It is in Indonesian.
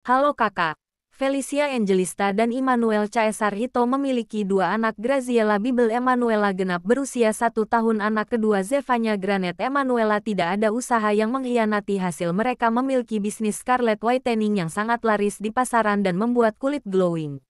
Halo kakak. Felicia Angelista dan Immanuel Caesar Hito memiliki dua anak Graziella Bibel Emanuela genap berusia satu tahun anak kedua Zevanya Granet Emanuela tidak ada usaha yang mengkhianati hasil mereka memiliki bisnis Scarlet Whitening yang sangat laris di pasaran dan membuat kulit glowing.